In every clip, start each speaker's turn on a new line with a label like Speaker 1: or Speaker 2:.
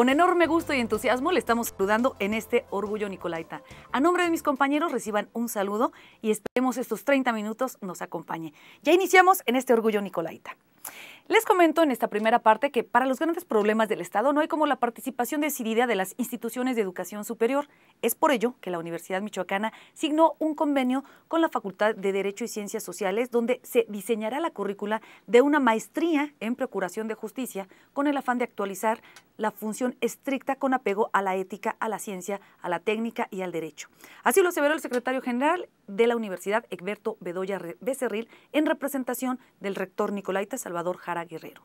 Speaker 1: Con enorme gusto y entusiasmo le estamos saludando en este Orgullo Nicolaita. A nombre de mis compañeros reciban un saludo y esperemos estos 30 minutos nos acompañe. Ya iniciamos en este Orgullo Nicolaita. Les comento en esta primera parte que para los grandes problemas del Estado no hay como la participación decidida de las instituciones de educación superior. Es por ello que la Universidad Michoacana signó un convenio con la Facultad de Derecho y Ciencias Sociales donde se diseñará la currícula de una maestría en Procuración de Justicia con el afán de actualizar la función estricta con apego a la ética, a la ciencia, a la técnica y al derecho. Así lo aseveró el secretario general de la Universidad, Egberto Bedoya Becerril, en representación del rector Nicolaita Salvador Jara Guerrero.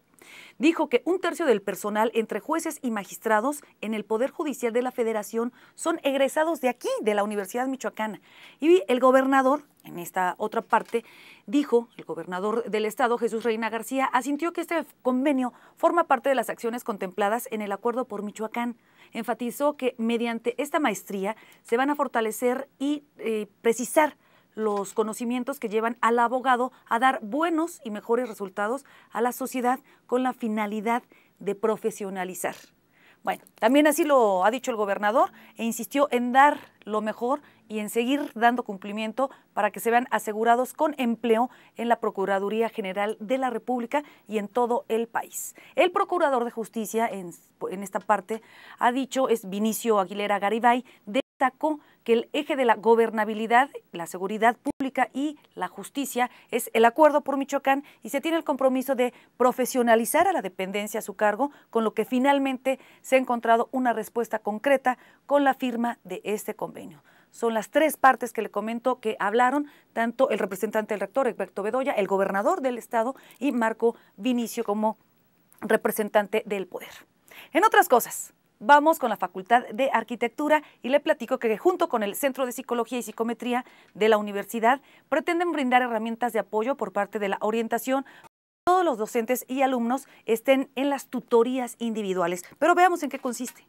Speaker 1: Dijo que un tercio del personal entre jueces y magistrados en el Poder Judicial de la Federación son egresados de aquí, de la Universidad Michoacana. Y el gobernador, en esta otra parte, dijo, el gobernador del estado, Jesús Reina García, asintió que este convenio forma parte de las acciones contempladas en el acuerdo por Michoacán. Enfatizó que mediante esta maestría se van a fortalecer y eh, precisar los conocimientos que llevan al abogado a dar buenos y mejores resultados a la sociedad con la finalidad de profesionalizar. Bueno, también así lo ha dicho el gobernador e insistió en dar lo mejor y en seguir dando cumplimiento para que se vean asegurados con empleo en la Procuraduría General de la República y en todo el país. El Procurador de Justicia en, esta parte ha dicho, es Vinicio Aguilera Garibay, de destacó que el eje de la gobernabilidad, la seguridad pública y la justicia es el acuerdo por Michoacán y se tiene el compromiso de profesionalizar a la dependencia a su cargo, con lo que finalmente se ha encontrado una respuesta concreta con la firma de este convenio. Son las tres partes que le comento que hablaron tanto el representante del rector, Egberto Bedoya, el gobernador del estado y Marco Vinicio como representante del poder. En otras cosas, vamos con la Facultad de Arquitectura y le platico que junto con el Centro de Psicología y Psicometría de la universidad pretenden brindar herramientas de apoyo por parte de la orientación para todos los docentes y alumnos estén en las tutorías individuales. Pero veamos en qué consiste.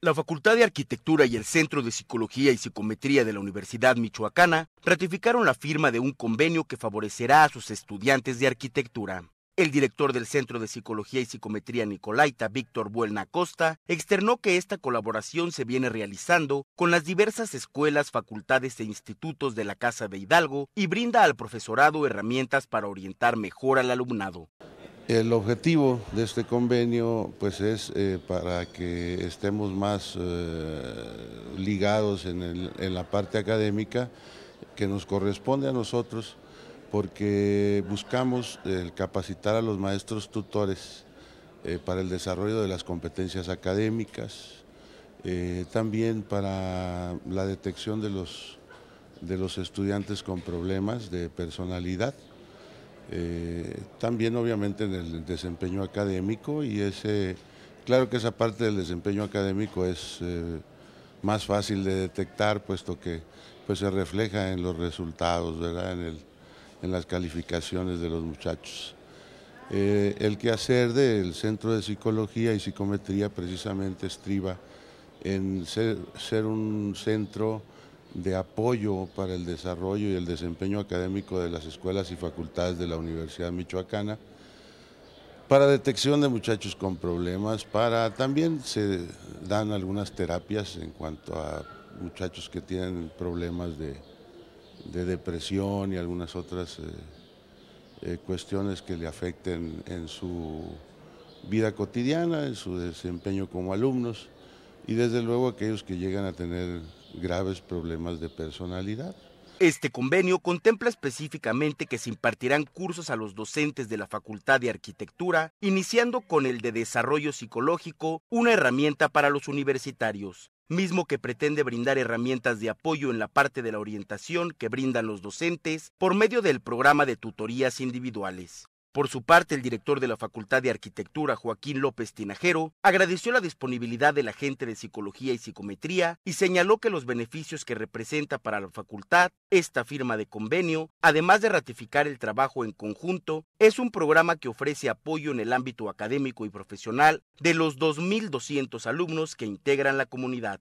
Speaker 2: La Facultad de Arquitectura y el Centro de Psicología y Psicometría de la Universidad Michoacana ratificaron la firma de un convenio que favorecerá a sus estudiantes de arquitectura. El director del Centro de Psicología y Psicometría Nicolaita, Víctor Buelna Costa, externó que esta colaboración se viene realizando con las diversas escuelas, facultades e institutos de la Casa de Hidalgo y brinda al profesorado herramientas para orientar mejor al alumnado.
Speaker 3: El objetivo de este convenio pues es eh, para que estemos más eh, ligados en la parte académica que nos corresponde a nosotros porque buscamos eh, capacitar a los maestros tutores eh, para el desarrollo de las competencias académicas, eh, también para la detección de los, de los estudiantes con problemas de personalidad, también obviamente en el desempeño académico y ese, claro que esa parte del desempeño académico es más fácil de detectar puesto que pues se refleja en los resultados, ¿verdad? En el, en las calificaciones de los muchachos. Eh, el quehacer del Centro de Psicología y Psicometría precisamente estriba en ser, ser un centro de apoyo para el desarrollo y el desempeño académico de las escuelas y facultades de la Universidad Michoacana, para detección de muchachos con problemas, para también se dan algunas terapias en cuanto a muchachos que tienen problemas de, de depresión y algunas otras eh, eh, cuestiones que le afecten en su vida cotidiana, en su desempeño como alumnos y desde luego aquellos que llegan a tener graves problemas de personalidad. Este
Speaker 2: convenio contempla específicamente que se impartirán cursos a los docentes de la Facultad de Arquitectura, iniciando con el de Desarrollo Psicológico, una herramienta para los universitarios mismo que pretende brindar herramientas de apoyo en la parte de la orientación que brindan los docentes por medio del programa de tutorías individuales. Por su parte, el director de la Facultad de Arquitectura, Joaquín López Tinajero, agradeció la disponibilidad de la agente de psicología y psicometría y señaló que los beneficios que representa para la facultad esta firma de convenio, además de ratificar el trabajo en conjunto, es un programa que ofrece apoyo en el ámbito académico y profesional de los 2.200 alumnos que integran la comunidad.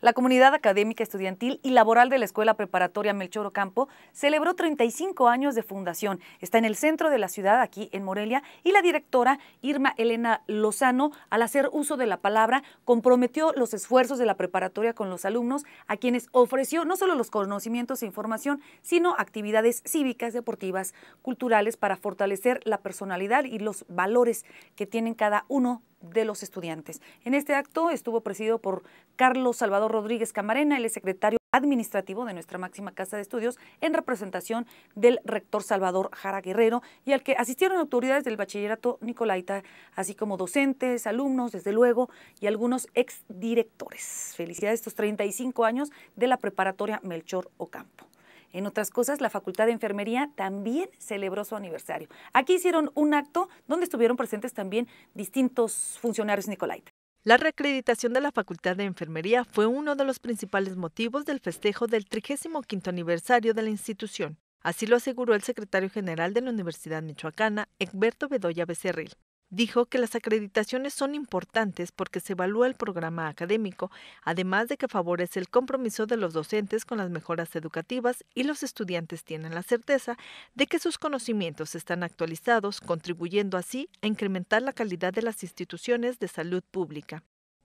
Speaker 1: La comunidad académica, estudiantil y laboral de la Escuela Preparatoria Melchor Ocampo celebró 35 años de fundación. Está en el centro de la ciudad, aquí en Morelia, y la directora Irma Elena Lozano, al hacer uso de la palabra, comprometió los esfuerzos de la preparatoria con los alumnos, a quienes ofreció no solo los conocimientos e información, sino actividades cívicas, deportivas, culturales, para fortalecer la personalidad y los valores que tienen cada uno de los estudiantes. En este acto estuvo presidido por Carlos Salvador Rodríguez Camarena, el secretario administrativo de nuestra máxima casa de estudios, en representación del rector Salvador Jara Guerrero, y al que asistieron autoridades del bachillerato Nicolaita, así como docentes, alumnos, desde luego, y algunos exdirectores. Felicidades estos 35 años de la preparatoria Melchor Ocampo. En otras cosas, la Facultad de Enfermería también celebró su aniversario. Aquí hicieron un acto
Speaker 4: donde estuvieron presentes también distintos funcionarios Nicolaita. La reacreditación de la Facultad de Enfermería fue uno de los principales motivos del festejo del 35 aniversario de la institución. Así lo aseguró el secretario general de la Universidad Michoacana, Egberto Bedoya Becerril. Dijo que las acreditaciones son importantes porque se evalúa el programa académico, además de que favorece el compromiso de los docentes con las mejoras educativas y los estudiantes tienen la certeza de que sus conocimientos están actualizados, contribuyendo así a incrementar la calidad de las instituciones de salud pública.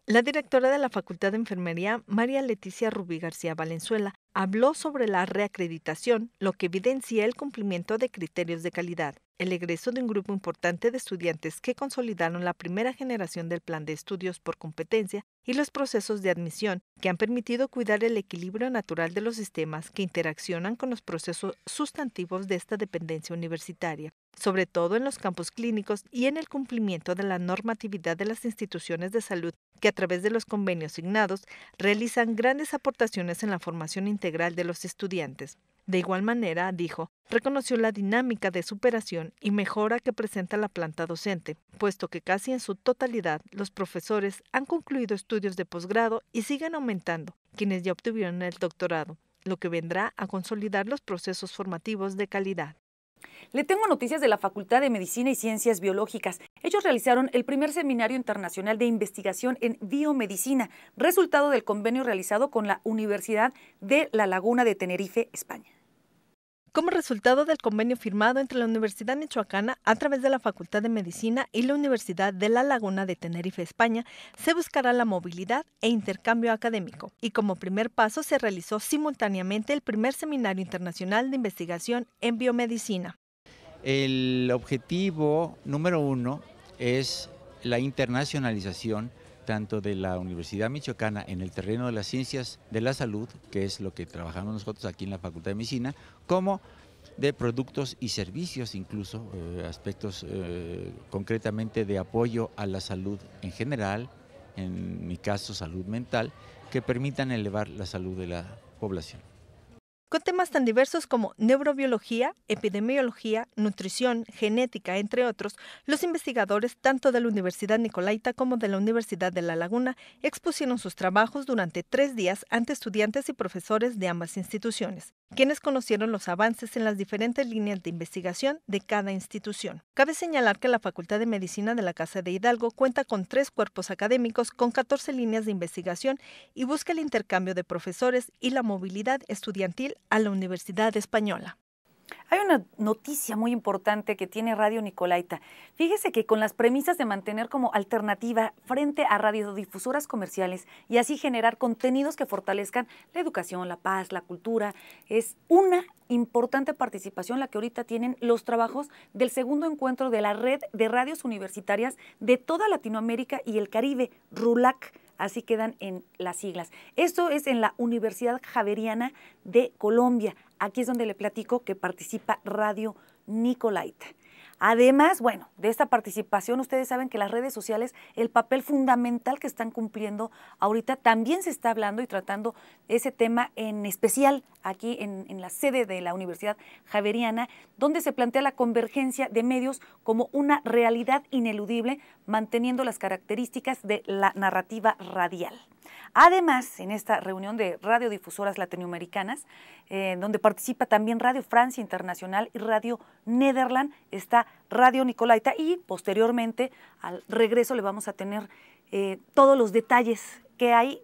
Speaker 4: La directora de la Facultad de Enfermería, María Leticia Rubí García Valenzuela, habló sobre la reacreditación, lo que evidencia el cumplimiento de criterios de calidad, el egreso de un grupo importante de estudiantes que consolidaron la primera generación del plan de estudios por competencia y los procesos de admisión que han permitido cuidar el equilibrio natural de los sistemas que interaccionan con los procesos sustantivos de esta dependencia universitaria sobre todo en los campos clínicos y en el cumplimiento de la normatividad de las instituciones de salud que a través de los convenios signados realizan grandes aportaciones en la formación integral de los estudiantes. De igual manera, dijo, reconoció la dinámica de superación y mejora que presenta la planta docente, puesto que casi en su totalidad los profesores han concluido estudios de posgrado y siguen aumentando quienes ya obtuvieron el doctorado, lo que vendrá a consolidar los procesos formativos de calidad. Le tengo noticias de la Facultad de Medicina y Ciencias
Speaker 1: Biológicas. Ellos realizaron el primer seminario internacional de investigación en biomedicina,
Speaker 4: resultado del convenio realizado con la Universidad de La Laguna de Tenerife, España como resultado del convenio firmado entre la Universidad Michoacana a través de la Facultad de Medicina y la Universidad de La Laguna de Tenerife, España, se buscará la movilidad e intercambio académico. Y como primer paso se realizó simultáneamente el primer Seminario Internacional de Investigación en Biomedicina.
Speaker 2: El objetivo número uno es la internacionalización tanto de la Universidad Michoacana en el terreno de las ciencias de la salud, que es lo que trabajamos nosotros aquí en la Facultad de Medicina, como de productos y servicios incluso, eh, aspectos eh, concretamente de apoyo a la salud en general, en mi caso salud mental, que permitan elevar la salud de la población
Speaker 4: con temas tan diversos como neurobiología, epidemiología, nutrición, genética, entre otros, los investigadores tanto de la Universidad Nicolaita como de la Universidad de La Laguna expusieron sus trabajos durante tres días ante estudiantes y profesores de ambas instituciones quienes conocieron los avances en las diferentes líneas de investigación de cada institución. Cabe señalar que la Facultad de Medicina de la Casa de Hidalgo cuenta con tres cuerpos académicos con 14 líneas de investigación y busca el intercambio de profesores y la movilidad estudiantil a la Universidad Española. Hay una noticia muy importante que tiene Radio Nicolaita.
Speaker 1: Fíjese que con las premisas de mantener como alternativa frente a radiodifusoras comerciales y así generar contenidos que fortalezcan la educación, la paz, la cultura, es una importante participación la que ahorita tienen los trabajos del segundo encuentro de la red de radios universitarias de toda Latinoamérica y el Caribe, RULAC Así quedan en las siglas. Esto es en la Universidad Javeriana de Colombia. Aquí es donde le platico que participa Radio Nicolait. Además, bueno, de esta participación, ustedes saben que las redes sociales, el papel fundamental que están cumpliendo ahorita, también se está hablando y tratando ese tema en especial aquí en, en la sede de la Universidad Javeriana, donde se plantea la convergencia de medios como una realidad ineludible, manteniendo las características de la narrativa radial. Además, en esta reunión de radiodifusoras latinoamericanas, eh, donde participa también Radio Francia Internacional y Radio Nederland, está Radio Nicolaita y posteriormente al regreso le vamos a tener eh, todos los detalles que hay,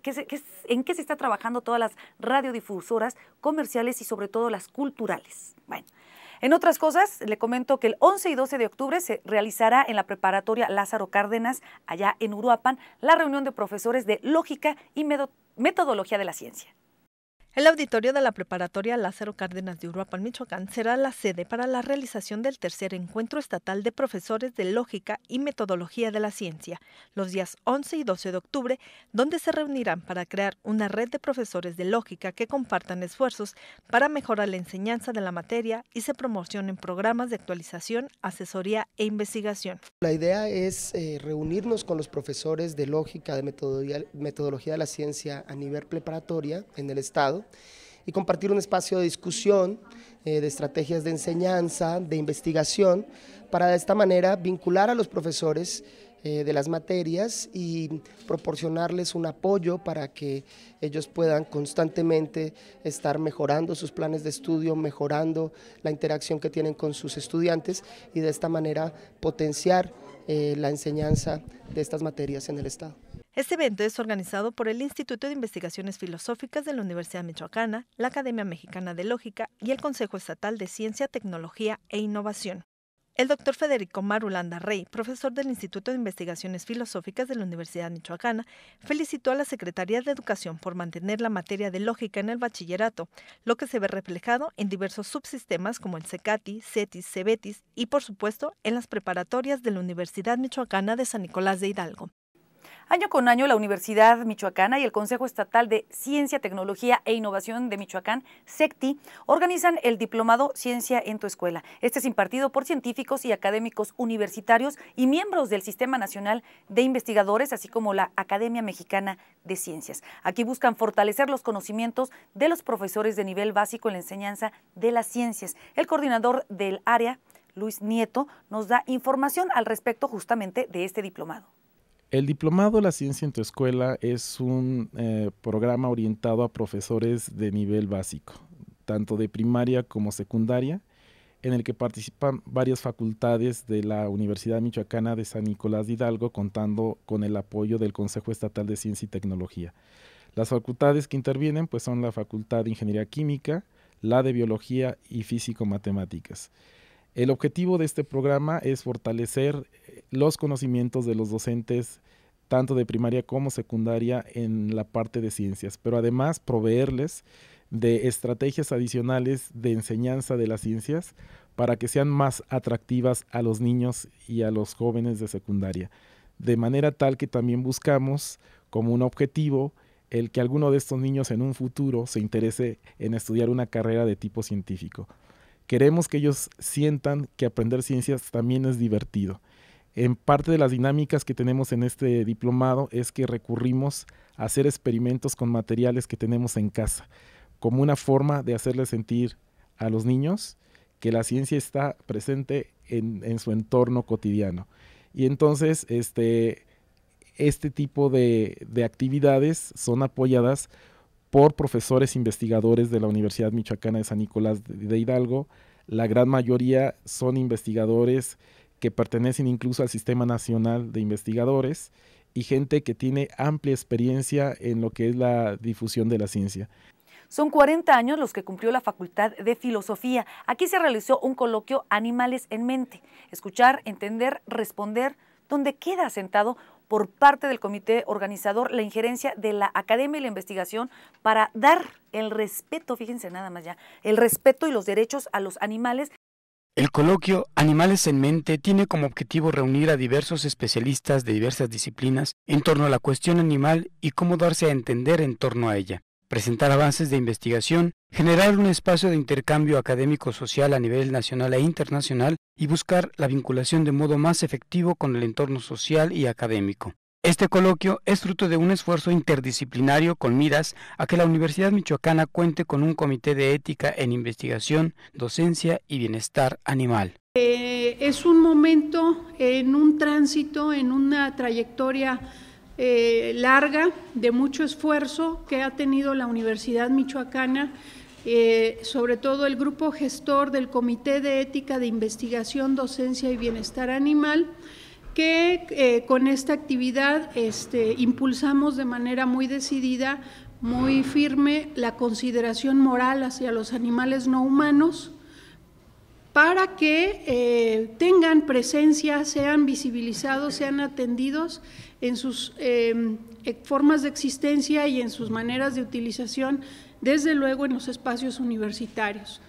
Speaker 1: en qué se está trabajando todas las radiodifusoras comerciales y sobre todo las culturales. Bueno, en otras cosas, le comento que el 11 y 12 de octubre se realizará en la preparatoria Lázaro Cárdenas, allá en Uruapan, la reunión de profesores de lógica
Speaker 4: y metodología de la ciencia. El auditorio de la preparatoria Lázaro Cárdenas de Uruapan, Michoacán, será la sede para la realización del tercer encuentro estatal de profesores de lógica y metodología de la ciencia, los días 11 y 12 de octubre, donde se reunirán para crear una red de profesores de lógica que compartan esfuerzos para mejorar la enseñanza de la materia y se promocionen programas de actualización, asesoría e investigación.
Speaker 5: La idea es eh, reunirnos con los profesores de lógica, de metodología de la ciencia a nivel preparatoria en el Estado y compartir un espacio de discusión, eh, de estrategias de enseñanza, de investigación, para de esta manera vincular a los profesores eh, de las materias y proporcionarles un apoyo para que ellos puedan constantemente estar mejorando sus planes de estudio, mejorando la interacción que tienen con sus estudiantes y de esta manera potenciar eh, la enseñanza de estas materias en el Estado.
Speaker 4: Este evento es organizado por el Instituto de Investigaciones Filosóficas de la Universidad Michoacana, la Academia Mexicana de Lógica y el Consejo Estatal de Ciencia, Tecnología e Innovación. El doctor Federico Marulanda Rey, profesor del Instituto de Investigaciones Filosóficas de la Universidad Michoacana, felicitó a la Secretaría de Educación por mantener la materia de lógica en el bachillerato, lo que se ve reflejado en diversos subsistemas como el CECATI, CETIS, CEBETIS y, por supuesto, en las preparatorias de la Universidad Michoacana de San Nicolás de Hidalgo. Año con año, la Universidad Michoacana y
Speaker 1: el Consejo Estatal de Ciencia, Tecnología e Innovación de Michoacán, SECTI, organizan el Diplomado Ciencia en tu Escuela. Este es impartido por científicos y académicos universitarios y miembros del Sistema Nacional de Investigadores, así como la Academia Mexicana de Ciencias. Aquí buscan fortalecer los conocimientos de los profesores de nivel básico en la enseñanza de las ciencias. El coordinador del área, Luis Nieto, nos da información al respecto justamente de este diplomado.
Speaker 6: El Diplomado de la Ciencia en tu Escuela es un eh, programa orientado a profesores de nivel básico, tanto de primaria como secundaria, en el que participan varias facultades de la Universidad Michoacana de San Nicolás de Hidalgo, contando con el apoyo del Consejo Estatal de Ciencia y Tecnología. Las facultades que intervienen pues, son la Facultad de Ingeniería Química, la de Biología y Físico-Matemáticas. El objetivo de este programa es fortalecer eh, los conocimientos de los docentes tanto de primaria como secundaria en la parte de ciencias, pero además proveerles de estrategias adicionales de enseñanza de las ciencias para que sean más atractivas a los niños y a los jóvenes de secundaria. De manera tal que también buscamos como un objetivo el que alguno de estos niños en un futuro se interese en estudiar una carrera de tipo científico. Queremos que ellos sientan que aprender ciencias también es divertido. En parte de las dinámicas que tenemos en este diplomado es que recurrimos a hacer experimentos con materiales que tenemos en casa, como una forma de hacerles sentir a los niños que la ciencia está presente en, su entorno cotidiano. Y entonces, este, este tipo de actividades son apoyadas por profesores investigadores de la Universidad Michoacana de San Nicolás de Hidalgo. La gran mayoría son investigadores que pertenecen incluso al Sistema Nacional de Investigadores y gente que tiene amplia experiencia en lo que es la difusión de la ciencia.
Speaker 1: Son 40 años los que cumplió la Facultad de Filosofía. Aquí se realizó un coloquio Animales en Mente. Escuchar, entender, responder, donde queda sentado por parte del comité organizador la injerencia de la academia y la investigación para dar el respeto, fíjense nada más ya, el respeto y los derechos a los animales.
Speaker 7: El coloquio Animales en Mente tiene como objetivo reunir a diversos especialistas de diversas disciplinas en torno a la cuestión animal y cómo darse a entender en torno a ella presentar avances de investigación, generar un espacio de intercambio académico-social a nivel nacional e internacional y buscar la vinculación de modo más efectivo con el entorno social y académico. Este coloquio es fruto de un esfuerzo interdisciplinario con miras a que la Universidad Michoacana cuente con un comité de ética en investigación, docencia y bienestar animal.
Speaker 8: Eh, es un momento en un tránsito, en una trayectoria eh, larga, de mucho esfuerzo que ha tenido la Universidad Michoacana, eh, sobre todo el grupo gestor del Comité de Ética de Investigación, Docencia y Bienestar Animal, que eh, con esta actividad este, impulsamos de manera muy decidida, muy firme, la consideración moral hacia los animales no humanos para que tengan presencia, sean visibilizados, sean atendidos en sus em, eh, formas de existencia y en sus maneras de utilización, desde luego en los espacios universitarios.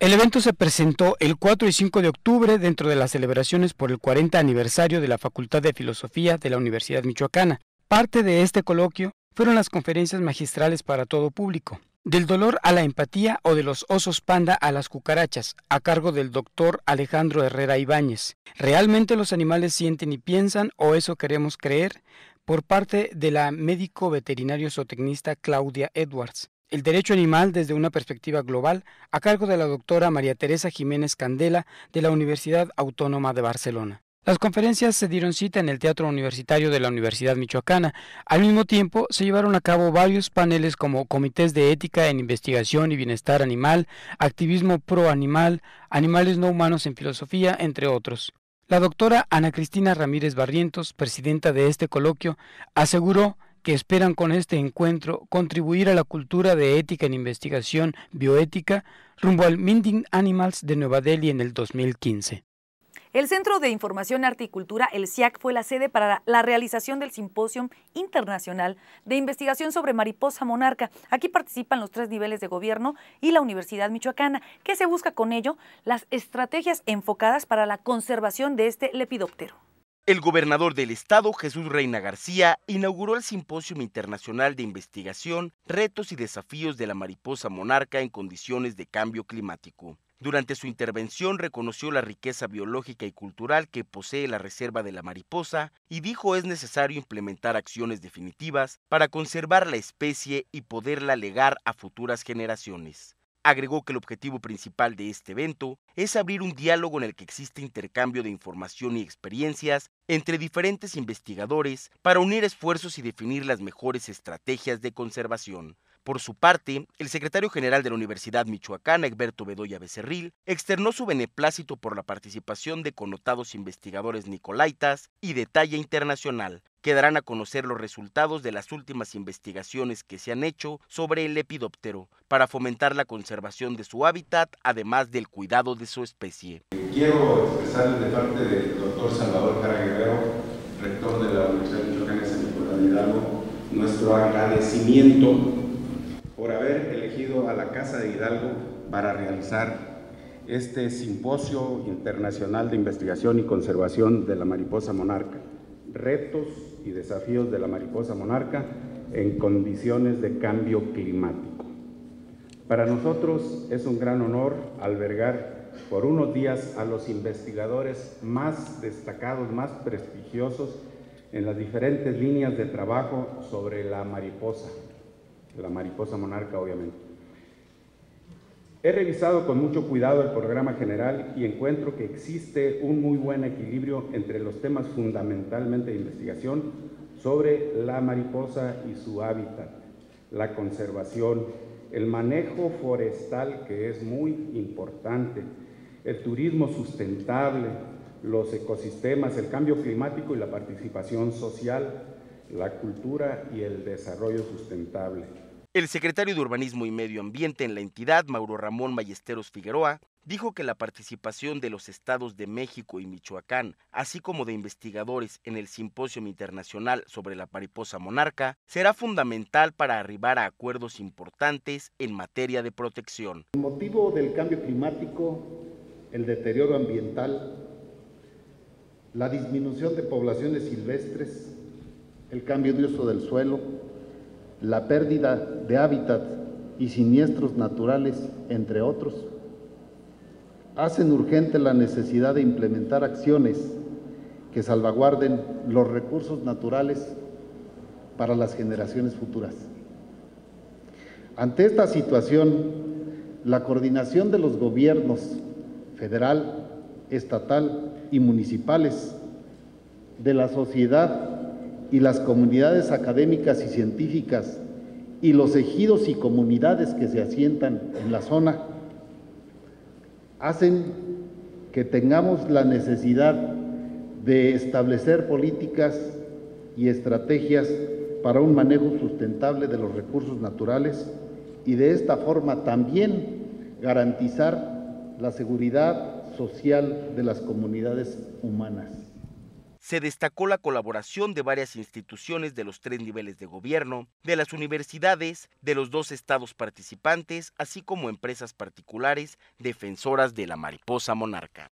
Speaker 7: El evento se presentó el 4 y 5 de octubre dentro de las celebraciones por el 40 aniversario de la Facultad de Filosofía de la Universidad Michoacana. Parte de este coloquio fueron las conferencias magistrales para todo público, del dolor a la empatía o de los osos panda a las cucarachas, a cargo del doctor Alejandro Herrera Ibáñez. ¿Realmente los animales sienten y piensan o eso queremos creer? Por parte de la médico veterinario zootecnista Claudia Edwards. El derecho animal desde una perspectiva global, a cargo de la doctora María Teresa Jiménez Candela de la Universidad Autónoma de Barcelona. Las conferencias se dieron cita en el Teatro Universitario de la Universidad Michoacana. Al mismo tiempo, se llevaron a cabo varios paneles como comités de ética en investigación y bienestar animal, activismo pro animal, animales no humanos en filosofía, entre otros. La doctora Ana Cristina Ramírez Barrientos, presidenta de este coloquio, aseguró que esperan con este encuentro contribuir a la cultura de ética en investigación bioética rumbo al Minding Animals de Nueva Delhi en el 2015.
Speaker 1: El Centro de Información Cultura, el CIAC, fue la sede para la realización del Simposio Internacional de Investigación sobre Mariposa Monarca. Aquí participan los tres niveles de gobierno y la Universidad Michoacana. que se busca con ello? Las estrategias enfocadas para la conservación de este lepidóptero.
Speaker 2: El gobernador del estado, Jesús Reina García, inauguró el Simposio Internacional de Investigación, Retos y Desafíos de la Mariposa Monarca en Condiciones de Cambio Climático. Durante su intervención reconoció la riqueza biológica y cultural que posee la reserva de la mariposa y dijo es necesario implementar acciones definitivas para conservar la especie y poderla legar a futuras generaciones. Agregó que el objetivo principal de este evento es abrir un diálogo en el que existe intercambio de información y experiencias entre diferentes investigadores para unir esfuerzos y definir las mejores estrategias de conservación. Por su parte, el secretario general de la Universidad Michoacana, Egberto Bedoya Becerril, externó su beneplácito por la participación de connotados investigadores nicolaitas y de talla internacional. darán a conocer los resultados de las últimas investigaciones que se han hecho sobre el lepidóptero para fomentar la conservación de su hábitat, además del cuidado de su especie.
Speaker 9: Quiero expresar de parte del doctor Salvador rector de la Universidad Michoacana de San Nicolás de Hidalgo, nuestro agradecimiento por haber elegido a la Casa de Hidalgo para realizar este simposio internacional de investigación y conservación de la mariposa monarca, retos y desafíos de la mariposa monarca en condiciones de cambio climático. Para nosotros es un gran honor albergar por unos días a los investigadores más destacados, más prestigiosos en las diferentes líneas de trabajo sobre la mariposa, la mariposa monarca obviamente. He revisado con mucho cuidado el programa general y encuentro que existe un muy buen equilibrio entre los temas fundamentalmente de investigación sobre la mariposa y su hábitat, la conservación, el manejo forestal que es muy importante, el turismo sustentable, los ecosistemas, el cambio climático y la participación social la cultura y el desarrollo sustentable.
Speaker 2: El secretario de Urbanismo y Medio Ambiente en la entidad, Mauro Ramón Ballesteros Figueroa, dijo que la participación de los estados de México y Michoacán, así como de investigadores en el Simposio Internacional sobre la Mariposa Monarca, será fundamental para arribar a acuerdos importantes en materia de protección.
Speaker 10: El motivo del cambio climático, el deterioro ambiental, la disminución de poblaciones silvestres, el cambio de uso del suelo, la pérdida de hábitat y siniestros naturales, entre otros, hacen urgente la necesidad de implementar acciones que salvaguarden los recursos naturales para las generaciones futuras. Ante esta situación, la coordinación de los gobiernos federal, estatal y municipales, de la sociedad y las comunidades académicas y científicas y los ejidos y comunidades que se asientan en la zona hacen que tengamos la necesidad de establecer políticas y estrategias para un manejo sustentable de los recursos naturales y de esta forma también garantizar la seguridad social de las comunidades humanas
Speaker 2: se destacó la colaboración de varias instituciones de los tres niveles de gobierno, de las universidades, de los dos estados participantes, así como empresas particulares defensoras de la mariposa monarca.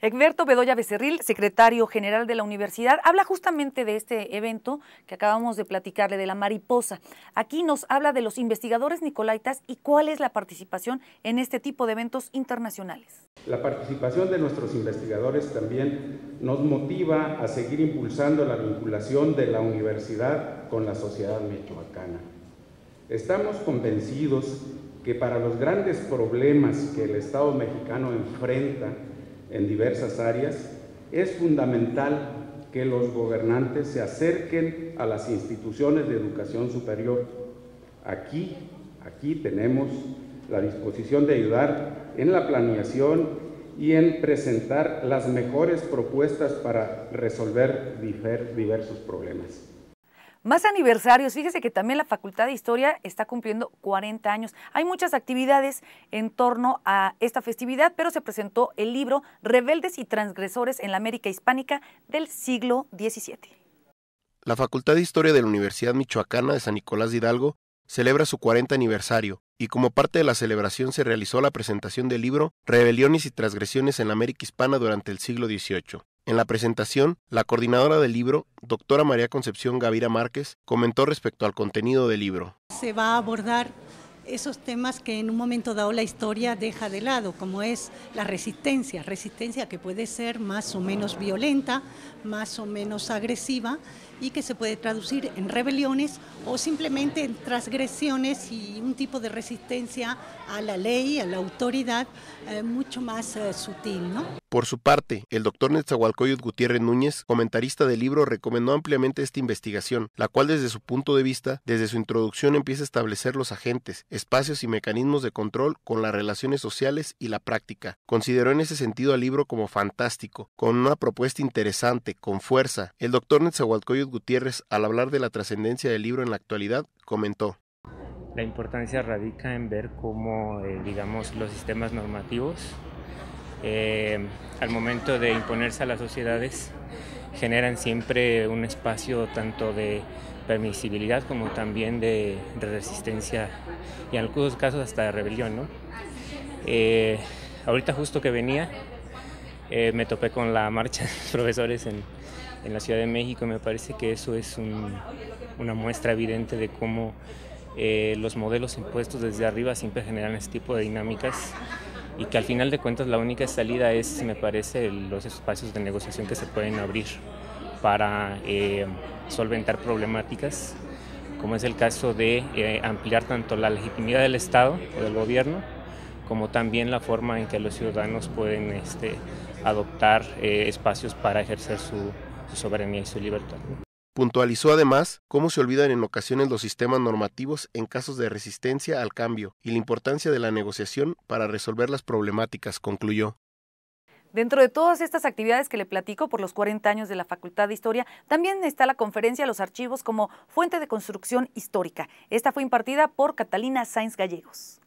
Speaker 1: Egberto Bedoya Becerril, secretario general de la universidad, habla justamente de este evento que acabamos de platicarle, de la mariposa. Aquí nos habla de los investigadores nicolaitas y cuál es la participación en este tipo de eventos internacionales.
Speaker 9: La participación de nuestros investigadores también nos motiva a seguir impulsando la vinculación de la universidad con la sociedad michoacana. Estamos convencidos que para los grandes problemas que el Estado mexicano enfrenta en diversas áreas, es fundamental que los gobernantes se acerquen a las instituciones de educación superior. Aquí, aquí tenemos la disposición de ayudar en la planeación y en presentar las mejores propuestas para resolver diversos problemas.
Speaker 1: Más aniversarios, fíjese que también la Facultad de Historia está cumpliendo 40 años. Hay muchas actividades en torno a esta festividad, pero se presentó el libro Rebeldes y Transgresores en la América Hispánica del siglo XVII.
Speaker 5: La Facultad de Historia de la Universidad Michoacana de San Nicolás de Hidalgo celebra su 40 aniversario, y como parte de la celebración se realizó la presentación del libro Rebeliones y Transgresiones en la América Hispana durante el siglo XVIII. En la presentación, la coordinadora del libro, doctora María Concepción Gavira Márquez, comentó respecto al contenido del libro.
Speaker 8: Se va a abordar esos temas que en un momento dado la historia deja de lado, como es la resistencia, resistencia que puede ser más o menos violenta, más o menos agresiva y que se puede traducir en rebeliones o simplemente en transgresiones y un tipo de resistencia a la ley, a la autoridad, eh, mucho más eh, sutil. ¿no?
Speaker 5: Por su parte, el doctor Netzahualcoyot Gutiérrez Núñez, comentarista del libro, recomendó ampliamente esta investigación, la cual desde su punto de vista, desde su introducción empieza a establecer los agentes, espacios y mecanismos de control con las relaciones sociales y la práctica. Consideró en ese sentido al libro como fantástico, con una propuesta interesante con fuerza. El doctor Netzahualcoyot Gutiérrez, al hablar de la trascendencia del libro en la actualidad, comentó.
Speaker 11: La importancia radica en ver cómo, eh, digamos, los sistemas normativos, eh, al momento de imponerse a las sociedades, generan siempre un espacio tanto de permisibilidad como también de, resistencia y en algunos casos hasta de rebelión, eh, ahorita justo que venía, eh, me topé con la marcha de profesores en, la Ciudad de México. y Me parece que eso es una muestra evidente de cómo eh, los modelos impuestos desde arriba siempre generan este tipo de dinámicas y que al final de cuentas la única salida es, me parece, los espacios de negociación que se pueden abrir para eh, solventar problemáticas, como es el caso de ampliar tanto la legitimidad del Estado o del gobierno como también la forma en que los ciudadanos pueden este, adoptar eh, espacios para ejercer su, soberanía y su libertad.
Speaker 5: Puntualizó además cómo se olvidan en ocasiones los sistemas normativos en casos de resistencia al cambio y la importancia de la negociación para resolver las problemáticas, concluyó.
Speaker 1: Dentro de todas estas actividades que le platico por los 40 años de la Facultad de Historia, también está la conferencia Los Archivos como Fuente de Construcción Histórica. Esta fue impartida por Catalina Sainz Gallegos.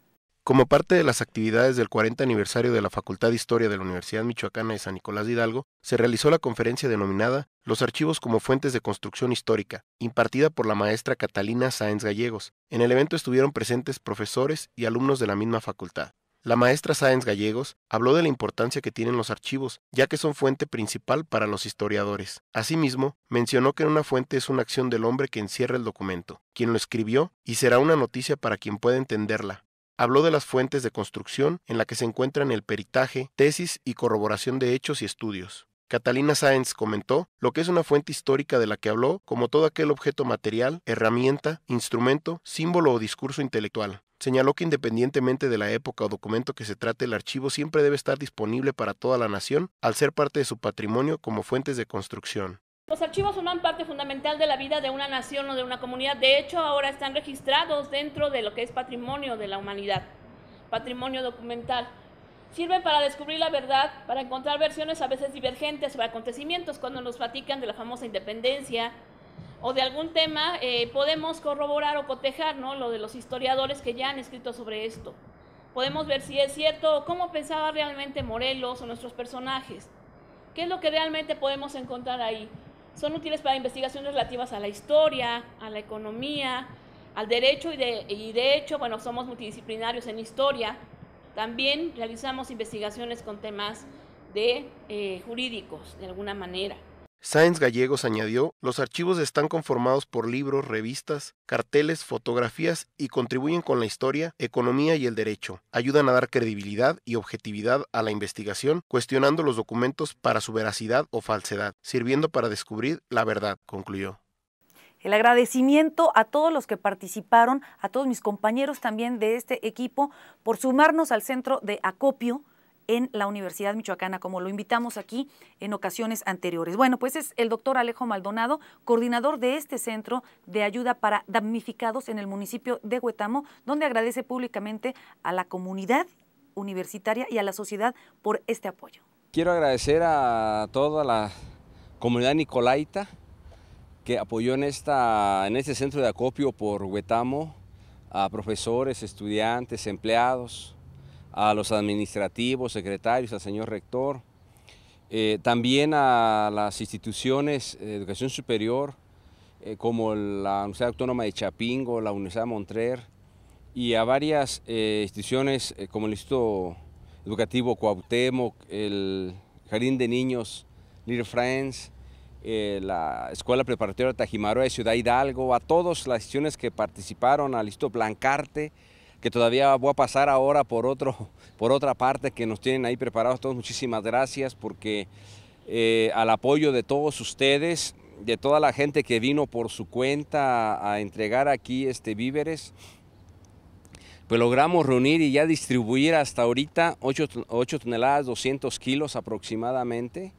Speaker 5: Como parte de las actividades del 40 aniversario de la Facultad de Historia de la Universidad Michoacana de San Nicolás de Hidalgo, se realizó la conferencia denominada Los archivos como fuentes de construcción histórica, impartida por la maestra Catalina Sáenz Gallegos. En el evento estuvieron presentes profesores y alumnos de la misma facultad. La maestra Sáenz Gallegos habló de la importancia que tienen los archivos, ya que son fuente principal para los historiadores. Asimismo, mencionó que una fuente es una acción del hombre que encierra el documento, quien lo escribió, y será una noticia para quien pueda entenderla, Habló de las fuentes de construcción en la que se encuentran el peritaje, tesis y corroboración de hechos y estudios. Catalina Sáenz comentó lo que es una fuente histórica de la que habló como todo aquel objeto material, herramienta, instrumento, símbolo o discurso intelectual. Señaló que independientemente de la época o documento que se trate, el archivo siempre debe estar disponible para toda la nación al ser parte de su patrimonio como fuentes de construcción.
Speaker 4: Los archivos forman parte fundamental de la vida de una nación o de una comunidad. De hecho, ahora están registrados dentro de lo que es patrimonio de la humanidad, patrimonio documental. Sirven para descubrir la verdad, para encontrar versiones a veces divergentes sobre acontecimientos cuando nos platican de la famosa independencia o de algún tema, eh, podemos corroborar o cotejar ¿no? lo de los historiadores que ya han escrito sobre esto. Podemos ver si es cierto o cómo pensaba realmente Morelos o nuestros personajes. ¿Qué es lo que realmente podemos encontrar ahí? son útiles para investigaciones relativas a la historia, a la economía, al derecho y de, hecho, bueno, somos multidisciplinarios en historia. También realizamos investigaciones con temas de eh, jurídicos, de alguna manera.
Speaker 5: Sáenz Gallegos añadió, los archivos están conformados por libros, revistas, carteles, fotografías y contribuyen con la historia, economía y el derecho. Ayudan a dar credibilidad y objetividad a la investigación, cuestionando los documentos para su veracidad o falsedad, sirviendo para descubrir la verdad, concluyó.
Speaker 1: El agradecimiento a todos los que participaron, a todos mis compañeros también de este equipo, por sumarnos al centro de acopio en la Universidad Michoacana, como lo invitamos aquí en ocasiones anteriores. Bueno, pues es el doctor Alejo Maldonado, coordinador de este centro de ayuda para damnificados en el municipio de Huetamo, donde agradece públicamente a la comunidad universitaria y a la sociedad por este apoyo.
Speaker 12: Quiero agradecer a toda la comunidad nicolaita que apoyó en, esta, en este centro de acopio por Huetamo, a profesores, estudiantes, empleados, a los administrativos, secretarios, al señor rector, eh, también a las instituciones de educación superior, eh, como la Universidad Autónoma de Chapingo, la Universidad de Montrer, y a varias eh, instituciones como el Instituto Educativo Cuauhtémoc, el Jardín de Niños Little Friends, la Escuela Preparatoria Tajimaroa de Ciudad Hidalgo, a todas las instituciones que participaron, al Instituto Blancarte, que todavía voy a pasar ahora por, otro, por otra parte que nos tienen ahí preparados todos. Muchísimas gracias porque eh, al apoyo de todos ustedes, de toda la gente que vino por su cuenta a, entregar aquí este víveres, pues logramos reunir y ya distribuir hasta ahorita 8, toneladas, 200 kilos aproximadamente.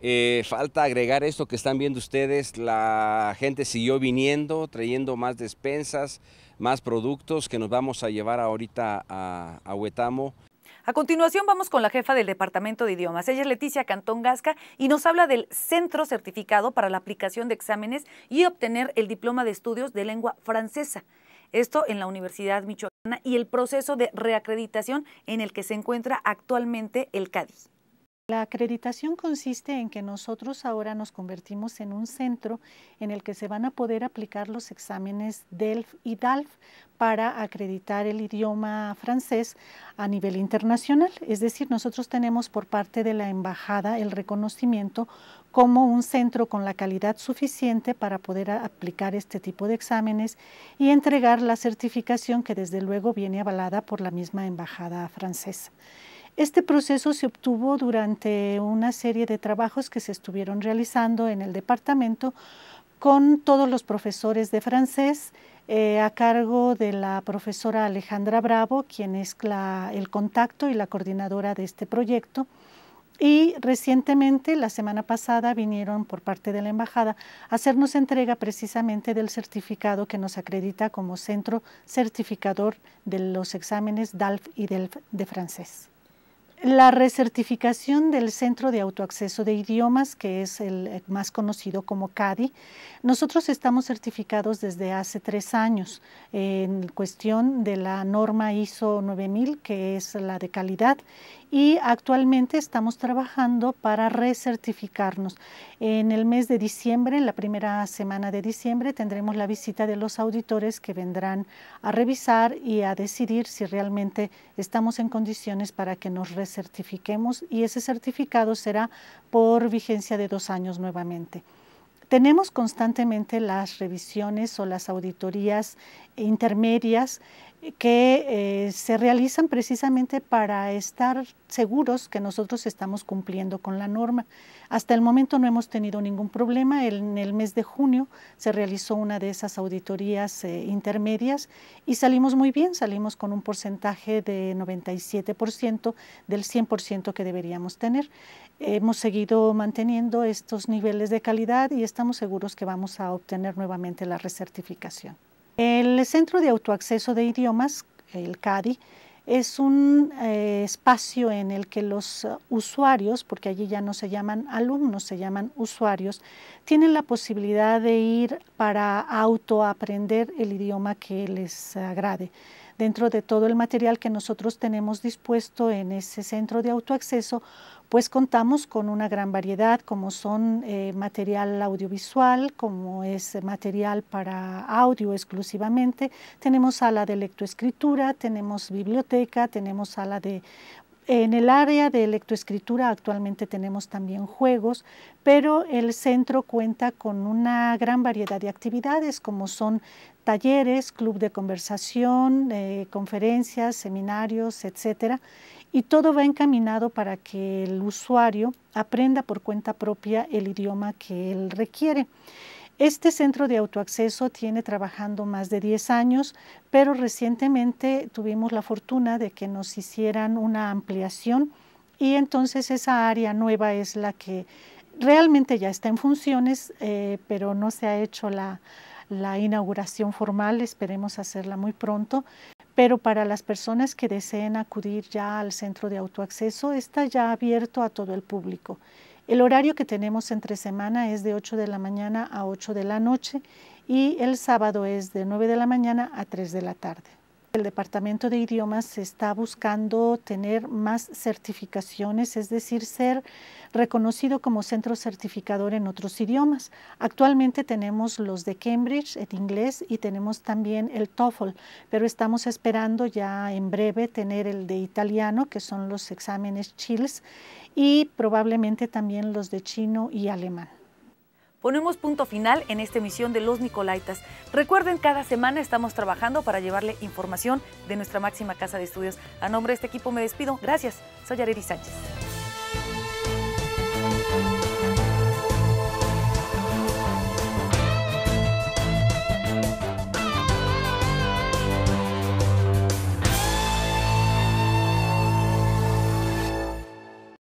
Speaker 12: Eh, falta agregar esto que están viendo ustedes, la gente siguió viniendo, trayendo más despensas, más productos que nos vamos a llevar ahorita a, Huetamo. A continuación
Speaker 1: vamos con la jefa del Departamento de Idiomas. Ella es Leticia Cantón Gasca y nos habla del Centro Certificado para la Aplicación de Exámenes y obtener el Diploma de Estudios de Lengua Francesa. Esto en la Universidad Michoacana y el proceso de reacreditación en el que se encuentra
Speaker 8: actualmente el Cádiz. La acreditación consiste en que nosotros ahora nos convertimos en un centro en el que se van a poder aplicar los exámenes DELF y DALF para acreditar el idioma francés a nivel internacional. Es decir, nosotros tenemos por parte de la embajada el reconocimiento como un centro con la calidad suficiente para poder aplicar este tipo de exámenes y entregar la certificación que desde luego viene avalada por la misma embajada francesa. Este proceso se obtuvo durante una serie de trabajos que se estuvieron realizando en el departamento con todos los profesores de francés eh, a cargo de la profesora Alejandra Bravo, quien es el contacto y la coordinadora de este proyecto. Y recientemente, la semana pasada, vinieron por parte de la Embajada a hacernos entrega precisamente del certificado que nos acredita como centro certificador de los exámenes DALF y DELF de francés la recertificación del Centro de Autoacceso de Idiomas, que es el eh, más conocido como CADI, nosotros estamos certificados desde hace tres años eh, en cuestión de la norma ISO 9000, que es la de calidad, y actualmente estamos trabajando para recertificarnos. En el mes de diciembre, en la primera semana de diciembre, tendremos la visita de los auditores que vendrán a revisar y a decidir si realmente estamos en condiciones para que nos recertifiquemos y ese certificado será por vigencia de dos años nuevamente. Tenemos constantemente las revisiones o las auditorías intermedias que eh, se realizan precisamente para estar seguros que nosotros estamos cumpliendo con la norma. Hasta el momento no hemos tenido ningún problema. En el mes de junio se realizó una de esas auditorías eh, intermedias y salimos muy bien, salimos con un porcentaje de 97% del 100% que deberíamos tener hemos seguido manteniendo estos niveles de calidad y estamos seguros que vamos a obtener nuevamente la recertificación. El Centro de Autoacceso de Idiomas, el CADI, es un eh, espacio en el que los usuarios, porque allí ya no se llaman alumnos, se llaman usuarios, tienen la posibilidad de ir para autoaprender el idioma que les agrade dentro de todo el material que nosotros tenemos dispuesto en ese centro de autoacceso, pues contamos con una gran variedad, como son eh, material audiovisual, como es material para audio exclusivamente, tenemos sala de lectoescritura, tenemos biblioteca, tenemos sala de... En el área de lectoescritura actualmente tenemos también juegos, pero el centro cuenta con una gran variedad de actividades como son talleres, club de conversación, eh, conferencias, seminarios, etcétera, y todo va encaminado para que el usuario aprenda por cuenta propia el idioma que él requiere. Este centro de autoacceso tiene trabajando más de 10 años, pero recientemente tuvimos la fortuna de que nos hicieran una ampliación y entonces esa área nueva es la que realmente ya está en funciones, eh, pero no se ha hecho la, la inauguración formal, esperemos hacerla muy pronto, pero para las personas que deseen acudir ya al centro de autoacceso, está ya abierto a todo el público. El horario que tenemos entre semana es de 8 de la mañana a 8 de la noche y el sábado es de 9 de la mañana a 3 de la tarde. El Departamento de Idiomas está buscando tener más certificaciones, es decir, ser reconocido como centro certificador en otros idiomas. Actualmente tenemos los de Cambridge en inglés y tenemos también el TOEFL, pero estamos esperando ya en breve tener el de italiano, que son los exámenes CHILS, y probablemente también los de chino y alemán.
Speaker 1: Ponemos punto final en esta emisión de Los Nicolaitas. Recuerden, cada semana estamos trabajando para llevarle información de nuestra máxima casa de estudios. A nombre de este equipo me despido. Gracias. Soy Ariri Sánchez.